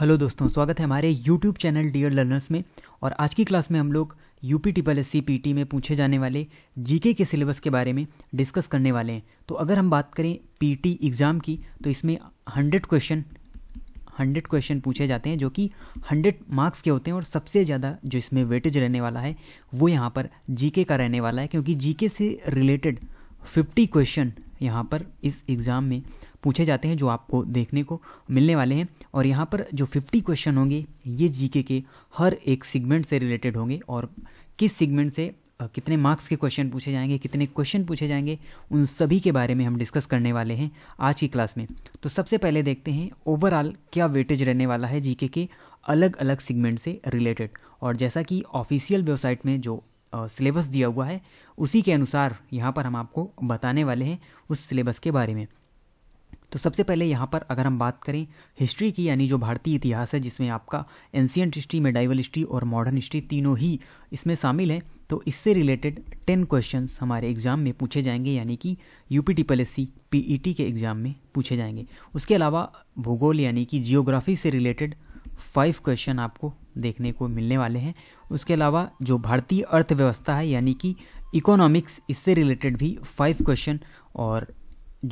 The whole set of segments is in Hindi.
हेलो दोस्तों स्वागत है हमारे यूट्यूब चैनल डियर लर्नर्स में और आज की क्लास में हम लोग U P S C P T में पूछे जाने वाले जीके के सिलेबस के बारे में डिस्कस करने वाले हैं तो अगर हम बात करें पी टी एग्ज़ाम की तो इसमें हंड्रेड क्वेश्चन हंड्रेड क्वेश्चन पूछे जाते हैं जो कि हंड्रेड मार्क्स के होते हैं और सबसे ज़्यादा जो इसमें वेटेज रहने वाला है वो यहाँ पर जी का रहने वाला है क्योंकि जी से रिलेटेड फिफ्टी क्वेश्चन यहाँ पर इस एग्ज़ाम में पूछे जाते हैं जो आपको देखने को मिलने वाले हैं और यहाँ पर जो 50 क्वेश्चन होंगे ये जीके के हर एक सेगमेंट से रिलेटेड होंगे और किस सेगमेंट से कितने मार्क्स के क्वेश्चन पूछे जाएंगे कितने क्वेश्चन पूछे जाएंगे उन सभी के बारे में हम डिस्कस करने वाले हैं आज की क्लास में तो सबसे पहले देखते हैं ओवरऑल क्या वेटेज रहने वाला है जीके के अलग अलग सेगमेंट से रिलेटेड और जैसा कि ऑफिशियल वेबसाइट में जो सिलेबस दिया हुआ है उसी के अनुसार यहाँ पर हम आपको बताने वाले हैं उस सिलेबस के बारे में तो सबसे पहले यहाँ पर अगर हम बात करें हिस्ट्री की यानी जो भारतीय इतिहास है जिसमें आपका एंशियंट हिस्ट्री मेडाइवल हिस्ट्री और मॉडर्न हिस्ट्री तीनों ही इसमें शामिल है तो इससे रिलेटेड टेन क्वेश्चन हमारे एग्जाम में पूछे जाएंगे यानी कि U P T P E T के एग्जाम में पूछे जाएंगे उसके अलावा भूगोल यानी कि जियोग्राफी से रिलेटेड फाइव क्वेश्चन आपको देखने को मिलने वाले हैं उसके अलावा जो भारतीय अर्थव्यवस्था है यानी कि इकोनॉमिक्स इससे रिलेटेड भी फाइव क्वेश्चन और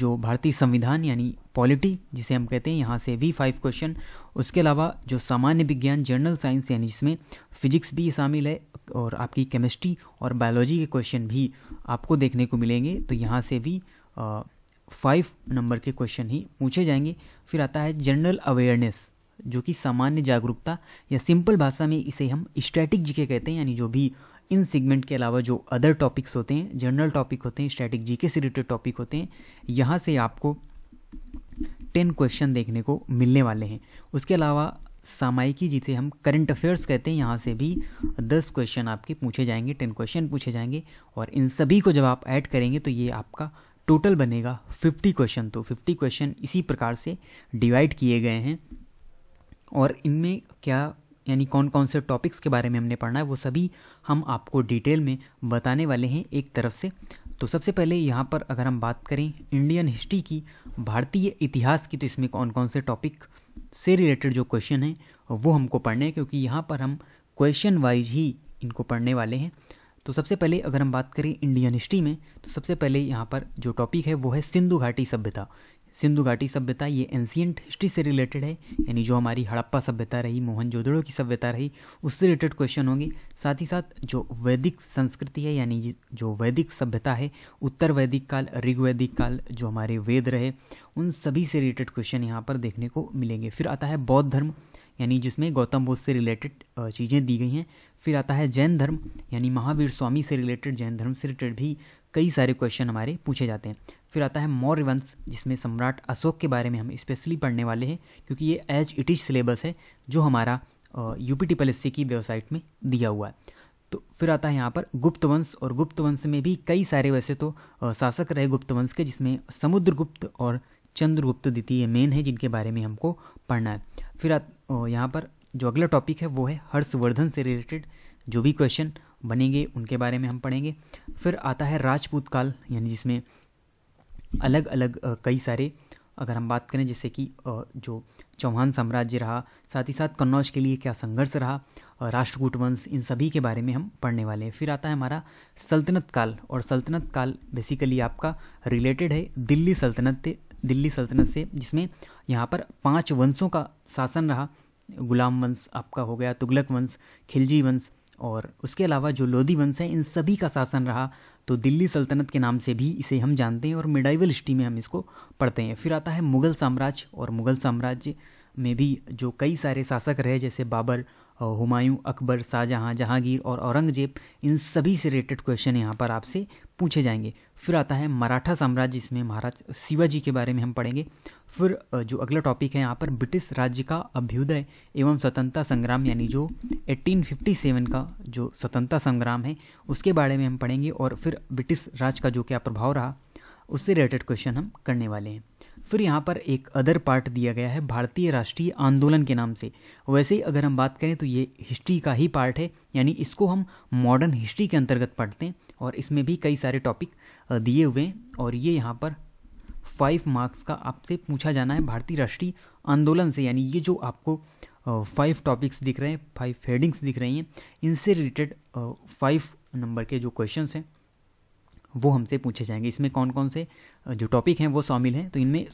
जो भारतीय संविधान यानी पॉलिटी जिसे हम कहते हैं यहाँ से भी फाइव क्वेश्चन उसके अलावा जो सामान्य विज्ञान जनरल साइंस यानी जिसमें फिजिक्स भी शामिल है और आपकी केमिस्ट्री और बायोलॉजी के क्वेश्चन भी आपको देखने को मिलेंगे तो यहाँ से भी फाइव नंबर के क्वेश्चन ही पूछे जाएंगे फिर आता है जनरल अवेयरनेस जो कि सामान्य जागरूकता या सिंपल भाषा में इसे हम स्टैटिक जीके कहते हैं यानी जो भी इन सेगमेंट के अलावा जो अदर टॉपिक्स होते हैं जनरल टॉपिक होते हैं स्टैटिक जीके से रिलेटेड टॉपिक होते हैं यहाँ से आपको टेन क्वेश्चन देखने को मिलने वाले हैं उसके अलावा सामायिकी जिसे हम करंट अफेयर्स कहते हैं यहाँ से भी दस क्वेश्चन आपके पूछे जाएंगे टेन क्वेश्चन पूछे जाएंगे और इन सभी को जब आप ऐड करेंगे तो ये आपका टोटल बनेगा फिफ्टी क्वेश्चन तो फिफ्टी क्वेश्चन इसी प्रकार से डिवाइड किए गए हैं और इनमें क्या यानी कौन कौन से टॉपिक्स के बारे में हमने पढ़ना है वो सभी हम आपको डिटेल में बताने वाले हैं एक तरफ से तो सबसे पहले यहाँ पर अगर हम बात करें इंडियन हिस्ट्री की भारतीय इतिहास की तो इसमें कौन कौन से टॉपिक से रिलेटेड जो क्वेश्चन हैं वो हमको पढ़ने हैं क्योंकि यहाँ पर हम क्वेश्चन वाइज ही इनको पढ़ने वाले हैं तो सबसे पहले अगर हम बात करें इंडियन हिस्ट्री में तो सबसे पहले यहाँ पर जो टॉपिक है वो है सिंधु घाटी सभ्यता सिंधु घाटी सभ्यता ये एंशियंट हिस्ट्री से रिलेटेड है यानी जो हमारी हड़प्पा सभ्यता रही मोहनजोदड़ो की सभ्यता रही उससे रिलेटेड क्वेश्चन होंगे साथ ही साथ जो वैदिक संस्कृति है यानी जो वैदिक सभ्यता है उत्तर वैदिक काल ऋग्वैदिक काल जो हमारे वेद रहे उन सभी से रिलेटेड क्वेश्चन यहाँ पर देखने को मिलेंगे फिर आता है बौद्ध धर्म यानी जिसमें गौतम बुद्ध से रिलेटेड चीज़ें दी गई हैं फिर आता है जैन धर्म यानी महावीर स्वामी से रिलेटेड जैन धर्म से रिलेटेड भी कई सारे क्वेश्चन हमारे पूछे जाते हैं फिर आता है मौर्य वंश जिसमें सम्राट अशोक के बारे में हम स्पेशली पढ़ने वाले हैं क्योंकि ये एज इट इज सिलेबस है जो हमारा यू पी टी की वेबसाइट में दिया हुआ है तो फिर आता है यहाँ पर गुप्त वंश और गुप्त वंश में भी कई सारे वैसे तो शासक रहे गुप्त वंश के जिसमें समुद्रगुप्त और चंद्रगुप्त द्वितीय मेन है जिनके बारे में हमको पढ़ना है फिर यहाँ पर जो अगला टॉपिक है वो है हर्षवर्धन से रिलेटेड जो भी क्वेश्चन बनेंगे उनके बारे में हम पढ़ेंगे फिर आता है राजपूत काल यानी जिसमें अलग अलग कई सारे अगर हम बात करें जैसे कि जो चौहान साम्राज्य रहा साथ ही साथ कन्नौज के लिए क्या संघर्ष रहा राष्ट्रकूट वंश इन सभी के बारे में हम पढ़ने वाले हैं फिर आता है हमारा सल्तनत काल और सल्तनत काल बेसिकली आपका रिलेटेड है दिल्ली सल्तनत दिल्ली सल्तनत से जिसमें यहाँ पर पांच वंशों का शासन रहा गुलाम वंश आपका हो गया तुगलक वंश खिलजी वंश और उसके अलावा जो लोधी वंश है इन सभी का शासन रहा तो दिल्ली सल्तनत के नाम से भी इसे हम जानते हैं और मिडाइवल हिस्ट्री में हम इसको पढ़ते हैं फिर आता है मुगल साम्राज्य और मुगल साम्राज्य में भी जो कई सारे शासक रहे जैसे बाबर हुमायूं अकबर शाहजहाँ जहांगीर और औरंगजेब इन सभी से रिलेटेड क्वेश्चन यहाँ पर आपसे पूछे जाएंगे फिर आता है मराठा साम्राज्य इसमें महाराज शिवाजी के बारे में हम पढ़ेंगे फिर जो अगला टॉपिक है यहाँ पर ब्रिटिश राज्य का अभ्युदय एवं स्वतंत्रता संग्राम यानी जो 1857 का जो स्वतंत्रता संग्राम है उसके बारे में हम पढ़ेंगे और फिर ब्रिटिश राज का जो क्या प्रभाव रहा उससे रिलेटेड क्वेश्चन हम करने वाले हैं फिर यहाँ पर एक अदर पार्ट दिया गया है भारतीय राष्ट्रीय आंदोलन के नाम से वैसे ही अगर हम बात करें तो ये हिस्ट्री का ही पार्ट है यानी इसको हम मॉडर्न हिस्ट्री के अंतर्गत पढ़ते हैं और इसमें भी कई सारे टॉपिक दिए हुए हैं और ये यहाँ पर फाइव मार्क्स का आपसे पूछा जाना है भारतीय राष्ट्रीय आंदोलन से यानी ये जो आपको फाइव टॉपिक्स दिख रहे हैं फाइव हेडिंग्स दिख रही हैं इनसे रिलेटेड फाइव नंबर के जो क्वेश्चन हैं वो हमसे पूछे जाएंगे इसमें कौन कौन से जो टॉपिक हैं वो शामिल हैं तो इनमें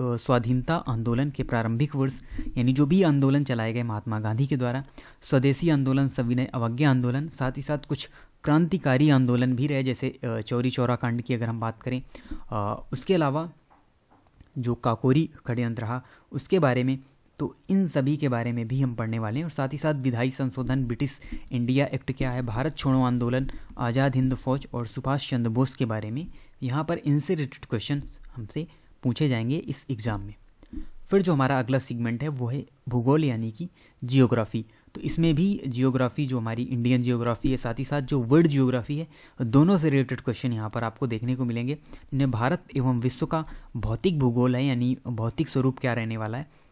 स्वाधीनता आंदोलन के प्रारंभिक वर्ष यानी जो भी आंदोलन चलाए गए महात्मा गांधी के द्वारा स्वदेशी आंदोलन सविनय अवज्ञा आंदोलन साथ ही साथ कुछ क्रांतिकारी आंदोलन भी रहे जैसे चौरी चौरा कांड की अगर हम बात करें उसके अलावा जो काकोरी षडयंत्र रहा उसके बारे में तो इन सभी के बारे में भी हम पढ़ने वाले हैं और साथ ही साथ विधायी संशोधन ब्रिटिश इंडिया एक्ट क्या है भारत छोड़ो आंदोलन आज़ाद हिंद फौज और सुभाष चंद्र बोस के बारे में यहाँ पर इनसे रिलेटेड क्वेश्चन हमसे पूछे जाएंगे इस एग्ज़ाम में फिर जो हमारा अगला सीगमेंट है वो है भूगोल यानी कि जियोग्राफी तो इसमें भी जियोग्राफी जो हमारी इंडियन जियोग्राफी है साथ ही साथ जो वर्ल्ड जियोग्राफी है दोनों से रिलेटेड क्वेश्चन यहाँ पर आपको देखने को मिलेंगे जिन्हें भारत एवं विश्व का भौतिक भूगोल है यानी भौतिक स्वरूप क्या रहने वाला है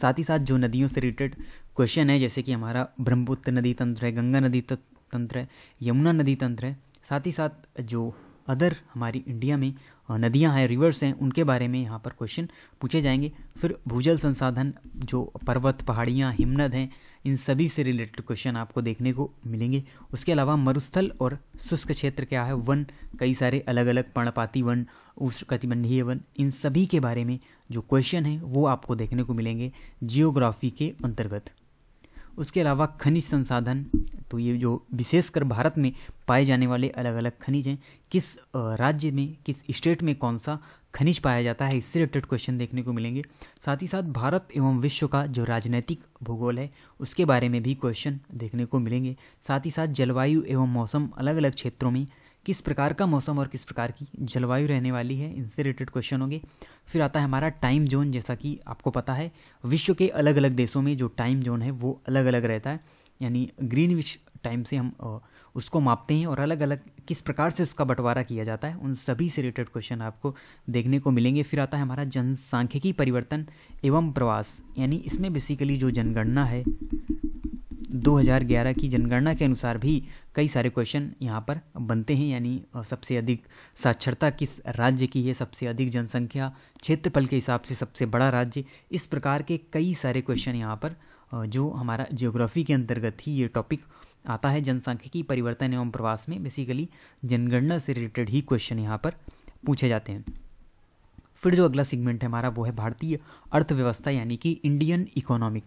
साथ ही साथ जो नदियों से रिलेटेड क्वेश्चन है जैसे कि हमारा ब्रह्मपुत्र नदी तंत्र है गंगा नदी तंत्र है यमुना नदी तंत्र है साथ ही साथ जो अदर हमारी इंडिया में नदियां हैं रिवर्स हैं उनके बारे में यहाँ पर क्वेश्चन पूछे जाएंगे फिर भूजल संसाधन जो पर्वत पहाड़ियाँ हिमनद हैं इन सभी से रिलेटेड क्वेश्चन आपको देखने को मिलेंगे उसके अलावा मरुस्थल और शुष्क क्षेत्र क्या है वन कई सारे अलग अलग पर्णपाती वन उष्णकटिबंधीय वन इन सभी के बारे में जो क्वेश्चन हैं वो आपको देखने को मिलेंगे जियोग्राफी के अंतर्गत उसके अलावा खनिज संसाधन तो ये जो विशेषकर भारत में पाए जाने वाले अलग अलग खनिज हैं किस राज्य में किस स्टेट में कौन सा खनिज पाया जाता है इससे रिलेटेड क्वेश्चन देखने को मिलेंगे साथ ही साथ भारत एवं विश्व का जो राजनैतिक भूगोल है उसके बारे में भी क्वेश्चन देखने को मिलेंगे साथ ही साथ जलवायु एवं मौसम अलग अलग क्षेत्रों में किस प्रकार का मौसम और किस प्रकार की जलवायु रहने वाली है इनसे रिलेटेड क्वेश्चन होंगे फिर आता है हमारा टाइम जोन जैसा कि आपको पता है विश्व के अलग अलग देशों में जो टाइम जोन है वो अलग अलग रहता है यानी ग्रीन विश टाइम से हम उसको मापते हैं और अलग अलग किस प्रकार से उसका बंटवारा किया जाता है उन सभी से रिलेटेड क्वेश्चन आपको देखने को मिलेंगे फिर आता है हमारा जनसांख्यिकी परिवर्तन एवं प्रवास यानी इसमें बेसिकली जो जनगणना है 2011 की जनगणना के अनुसार भी कई सारे क्वेश्चन यहाँ पर बनते हैं यानी सबसे अधिक साक्षरता किस राज्य की है सबसे अधिक जनसंख्या क्षेत्रफल के हिसाब से सबसे बड़ा राज्य इस प्रकार के कई सारे क्वेश्चन यहाँ पर जो हमारा जियोग्राफी के अंतर्गत ही ये टॉपिक आता है की परिवर्तन एवं प्रवास में बेसिकली जनगणना से रिलेटेड ही क्वेश्चन यहाँ पर पूछे जाते हैं फिर जो अगला सेगमेंट है हमारा वो है भारतीय अर्थव्यवस्था यानी कि इंडियन इकोनॉमिक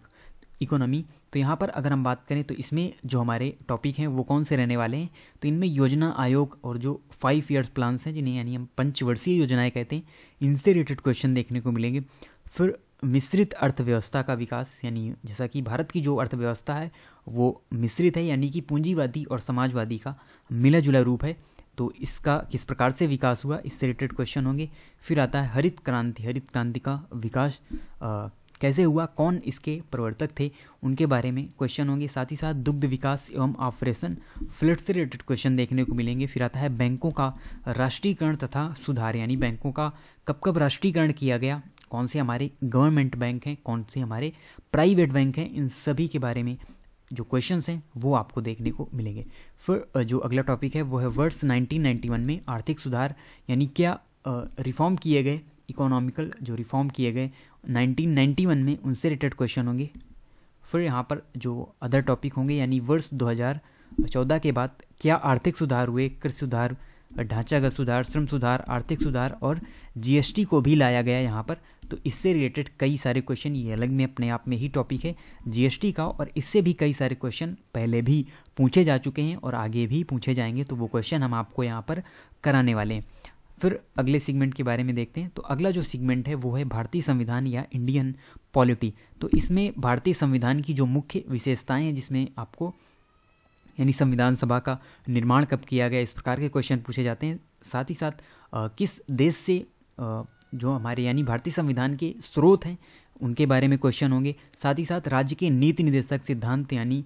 इकोनॉमी तो यहाँ पर अगर हम बात करें तो इसमें जो हमारे टॉपिक हैं वो कौन से रहने वाले हैं तो इनमें योजना आयोग और जो फाइव ईयर्स प्लान्स हैं जिन्हें यानी हम पंचवर्षीय योजनाएं कहते हैं इनसे रिलेटेड क्वेश्चन देखने को मिलेंगे फिर मिश्रित अर्थव्यवस्था का विकास यानी जैसा कि भारत की जो अर्थव्यवस्था है वो मिश्रित है यानी कि पूंजीवादी और समाजवादी का मिला जुला रूप है तो इसका किस प्रकार से विकास हुआ इससे रिलेटेड क्वेश्चन होंगे फिर आता है हरित क्रांति हरित क्रांति का विकास आ, कैसे हुआ कौन इसके प्रवर्तक थे उनके बारे में क्वेश्चन होंगे साथ ही साथ दुग्ध विकास एवं ऑपरेशन फ्लड से रिलेटेड क्वेश्चन देखने को मिलेंगे फिर आता है बैंकों का राष्ट्रीयकरण तथा सुधार यानी बैंकों का कब कब राष्ट्रीयकरण किया गया कौन से हमारे गवर्नमेंट बैंक हैं कौन से हमारे प्राइवेट बैंक हैं इन सभी के बारे में जो क्वेश्चन हैं वो आपको देखने को मिलेंगे फिर जो अगला टॉपिक है वो है वर्ष 1991 में आर्थिक सुधार यानी क्या रिफॉर्म किए गए इकोनॉमिकल जो रिफॉर्म किए गए 1991 में उनसे रिलेटेड क्वेश्चन होंगे फिर यहाँ पर जो अदर टॉपिक होंगे यानी वर्ष 2014 के बाद क्या आर्थिक सुधार हुए कृषि सुधार ढांचागत सुधार श्रम सुधार आर्थिक सुधार और जीएसटी को भी लाया गया यहाँ पर तो इससे रिलेटेड कई सारे क्वेश्चन ये अलग में अपने आप में ही टॉपिक है जीएसटी का और इससे भी कई सारे क्वेश्चन पहले भी पूछे जा चुके हैं और आगे भी पूछे जाएंगे तो वो क्वेश्चन हम आपको यहाँ पर कराने वाले हैं फिर अगले सेगमेंट के बारे में देखते हैं तो अगला जो सेगमेंट है वो है भारतीय संविधान या इंडियन पॉलिटी तो इसमें भारतीय संविधान की जो मुख्य विशेषताएं हैं जिसमें आपको यानी संविधान सभा का निर्माण कब किया गया इस प्रकार के क्वेश्चन पूछे जाते हैं साथ ही साथ आ, किस देश से आ, जो हमारे यानी भारतीय संविधान के स्रोत हैं उनके बारे में क्वेश्चन होंगे साथ ही साथ राज्य के नीति निदेशक सिद्धांत यानी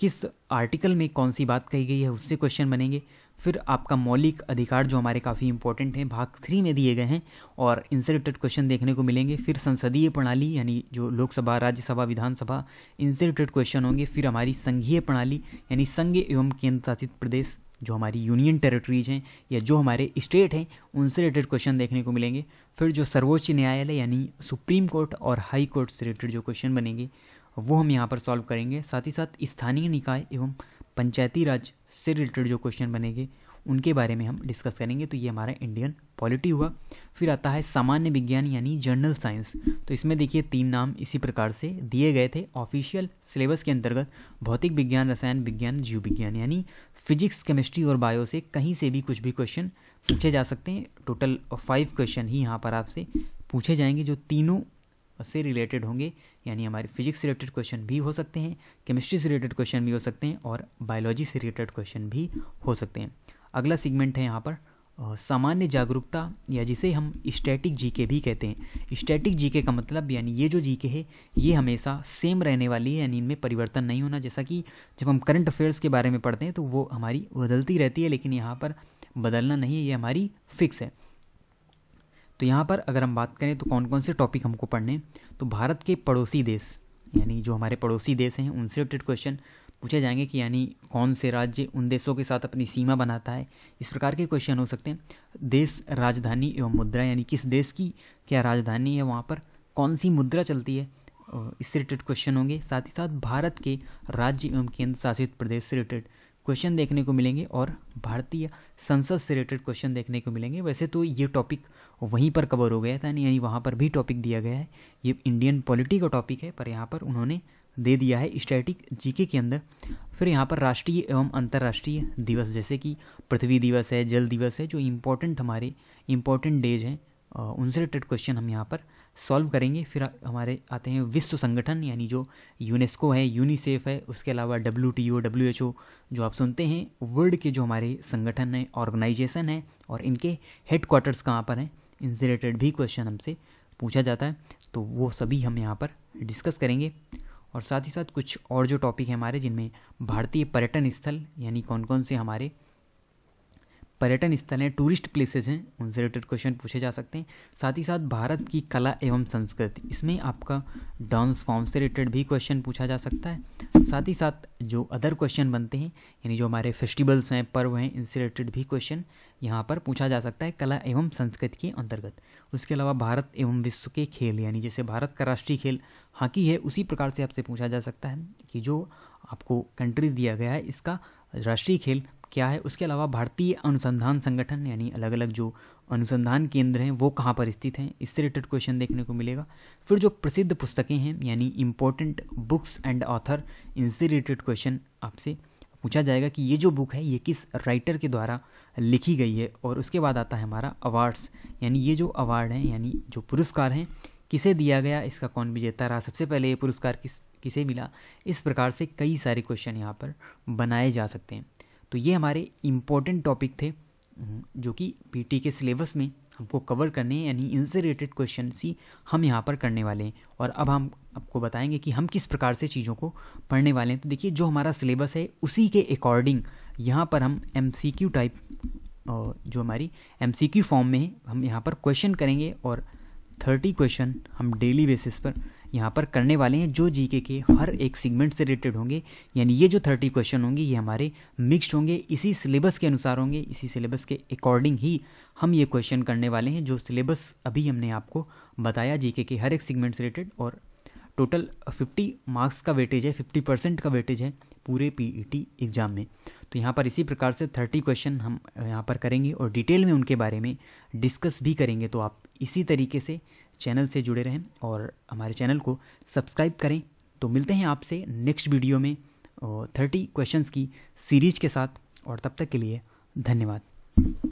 किस आर्टिकल में कौन सी बात कही गई है उससे क्वेश्चन बनेंगे फिर आपका मौलिक अधिकार जो हमारे काफ़ी इंपॉर्टेंट हैं भाग थ्री में दिए गए हैं और इनसे रिलेटेड क्वेश्चन देखने को मिलेंगे फिर संसदीय प्रणाली यानी जो लोकसभा राज्यसभा विधानसभा इनसे रिलेटेड क्वेश्चन होंगे फिर हमारी संघीय प्रणाली यानी संघ एवं केंद्र शासित प्रदेश जो हमारी यूनियन टेरिटरीज हैं या जो हमारे स्टेट हैं उनसे रिलेटेड क्वेश्चन देखने को मिलेंगे फिर जो सर्वोच्च न्यायालय यानी सुप्रीम कोर्ट और हाई कोर्ट से रिलेटेड जो क्वेश्चन बनेंगे वो हम यहाँ पर सॉल्व करेंगे साथ ही साथ स्थानीय निकाय एवं पंचायती राज से रिलेटेड जो क्वेश्चन बनेंगे उनके बारे में हम डिस्कस करेंगे तो ये हमारा इंडियन पॉलिटी हुआ फिर आता है सामान्य विज्ञान यानी जनरल साइंस तो इसमें देखिए तीन नाम इसी प्रकार से दिए गए थे ऑफिशियल सिलेबस के अंतर्गत भौतिक विज्ञान रसायन विज्ञान जीव विज्ञान यानी फिजिक्स केमिस्ट्री और बायो से कहीं से भी कुछ भी क्वेश्चन पूछे जा सकते हैं टोटल फाइव क्वेश्चन ही यहाँ पर आपसे पूछे जाएंगे जो तीनों से रिलेटेड होंगे यानी हमारे फिजिक्स रिलेटेड क्वेश्चन भी हो सकते हैं केमिस्ट्री से रिलेटेड क्वेश्चन भी हो सकते हैं और बायोलॉजी से रिलेटेड क्वेश्चन भी हो सकते हैं अगला सेगमेंट है यहाँ पर सामान्य जागरूकता या जिसे हम स्टैटिक जीके भी कहते हैं स्टैटिक जीके का मतलब यानी ये जो जीके है ये हमेशा सेम रहने वाली है यानी इनमें परिवर्तन नहीं होना जैसा कि जब हम करंट अफेयर्स के बारे में पढ़ते हैं तो वो हमारी बदलती रहती है लेकिन यहाँ पर बदलना नहीं है ये हमारी फिक्स है तो यहाँ पर अगर हम बात करें तो कौन कौन से टॉपिक हमको पढ़ने तो भारत के पड़ोसी देश यानी जो हमारे पड़ोसी देश हैं उनसे रिलेटेड क्वेश्चन पूछे जाएंगे कि यानी कौन से राज्य उन देशों के साथ अपनी सीमा बनाता है इस प्रकार के क्वेश्चन हो सकते हैं देश राजधानी एवं मुद्रा यानी किस देश की क्या राजधानी है वहाँ पर कौन सी मुद्रा चलती है इससे रिलेटेड क्वेश्चन होंगे साथ ही साथ भारत के राज्य एवं केंद्र शासित प्रदेश से रिलेटेड क्वेश्चन देखने को मिलेंगे और भारतीय संसद से रिलेटेड क्वेश्चन देखने को मिलेंगे वैसे तो ये टॉपिक वहीं पर कवर हो गया था यानी वहाँ पर भी टॉपिक दिया गया है ये इंडियन पॉलिटी का टॉपिक है पर यहाँ पर उन्होंने दे दिया है स्टैटिक जीके के अंदर फिर यहाँ पर राष्ट्रीय एवं अंतर्राष्ट्रीय दिवस जैसे कि पृथ्वी दिवस है जल दिवस है जो इम्पोर्टेंट हमारे इम्पोर्टेंट डेज हैं उनसे रिलेटेड क्वेश्चन हम यहाँ पर सॉल्व करेंगे फिर हमारे आते हैं विश्व संगठन यानी जो यूनेस्को है यूनिसेफ है उसके अलावा W T O W H O जो आप सुनते हैं वर्ल्ड के जो हमारे संगठन हैं ऑर्गेनाइजेशन हैं और इनके हेडक्वार्टर्स कहाँ पर हैं इनसे रिलेटेड भी क्वेश्चन हमसे पूछा जाता है तो वो सभी हम यहाँ पर डिस्कस करेंगे और साथ ही साथ कुछ और जो टॉपिक हैं हमारे जिनमें भारतीय पर्यटन स्थल यानी कौन कौन से हमारे पर्यटन स्थल हैं टूरिस्ट प्लेसेस हैं उनसे रिलेटेड क्वेश्चन पूछे जा सकते हैं साथ ही साथ भारत की कला एवं संस्कृति इसमें आपका डांस फॉर्म से रिलेटेड भी क्वेश्चन पूछा जा सकता है साथ ही साथ जो अदर क्वेश्चन बनते हैं यानी जो हमारे फेस्टिवल्स हैं पर्व हैं इनसे रिलेटेड भी क्वेश्चन यहाँ पर पूछा जा सकता है कला एवं संस्कृति के अंतर्गत उसके अलावा भारत एवं विश्व के खेल यानी जैसे भारत का राष्ट्रीय खेल हॉकी है उसी प्रकार से आपसे पूछा जा सकता है कि जो आपको कंट्री दिया गया है इसका राष्ट्रीय खेल क्या है उसके अलावा भारतीय अनुसंधान संगठन यानी अलग अलग जो अनुसंधान केंद्र हैं वो कहाँ पर स्थित हैं इससे रिलेटेड क्वेश्चन देखने को मिलेगा फिर जो प्रसिद्ध पुस्तकें हैं यानी इम्पोर्टेंट बुक्स एंड ऑथर इनसे रिलेटेड क्वेश्चन आपसे पूछा जाएगा कि ये जो बुक है ये किस राइटर के द्वारा लिखी गई है और उसके बाद आता है हमारा अवार्ड्स यानी ये जो अवार्ड हैं यानी जो पुरस्कार हैं किसे दिया गया इसका कौन विजेता रहा सबसे पहले ये पुरस्कार किस किसे मिला इस प्रकार से कई सारे क्वेश्चन यहाँ पर बनाए जा सकते हैं तो ये हमारे इम्पोर्टेंट टॉपिक थे जो कि पीटी के सिलेबस में हमको कवर करने हैं यानी इनसे रिलेटेड क्वेश्चन ही हम यहाँ पर करने वाले हैं और अब हम आपको बताएंगे कि हम किस प्रकार से चीज़ों को पढ़ने वाले हैं तो देखिए जो हमारा सिलेबस है उसी के अकॉर्डिंग यहाँ पर हम एम टाइप जो हमारी एम फॉर्म में है हम यहाँ पर क्वेश्चन करेंगे और थर्टी क्वेश्चन हम डेली बेसिस पर यहाँ पर करने वाले हैं जो जीके के हर एक सेगमेंट से रिलेटेड होंगे यानी ये जो थर्टी क्वेश्चन होंगे ये हमारे मिक्स्ड होंगे इसी सिलेबस के अनुसार होंगे इसी सिलेबस के अकॉर्डिंग ही हम ये क्वेश्चन करने वाले हैं जो सिलेबस अभी हमने आपको बताया जीके के हर एक सेगमेंट से रिलेटेड और टोटल 50 मार्क्स का वेटेज है 50 परसेंट का वेटेज है पूरे पीईटी एग्ज़ाम e में तो यहाँ पर इसी प्रकार से 30 क्वेश्चन हम यहाँ पर करेंगे और डिटेल में उनके बारे में डिस्कस भी करेंगे तो आप इसी तरीके से चैनल से जुड़े रहें और हमारे चैनल को सब्सक्राइब करें तो मिलते हैं आपसे नेक्स्ट वीडियो में थर्टी क्वेश्चंस की सीरीज के साथ और तब तक के लिए धन्यवाद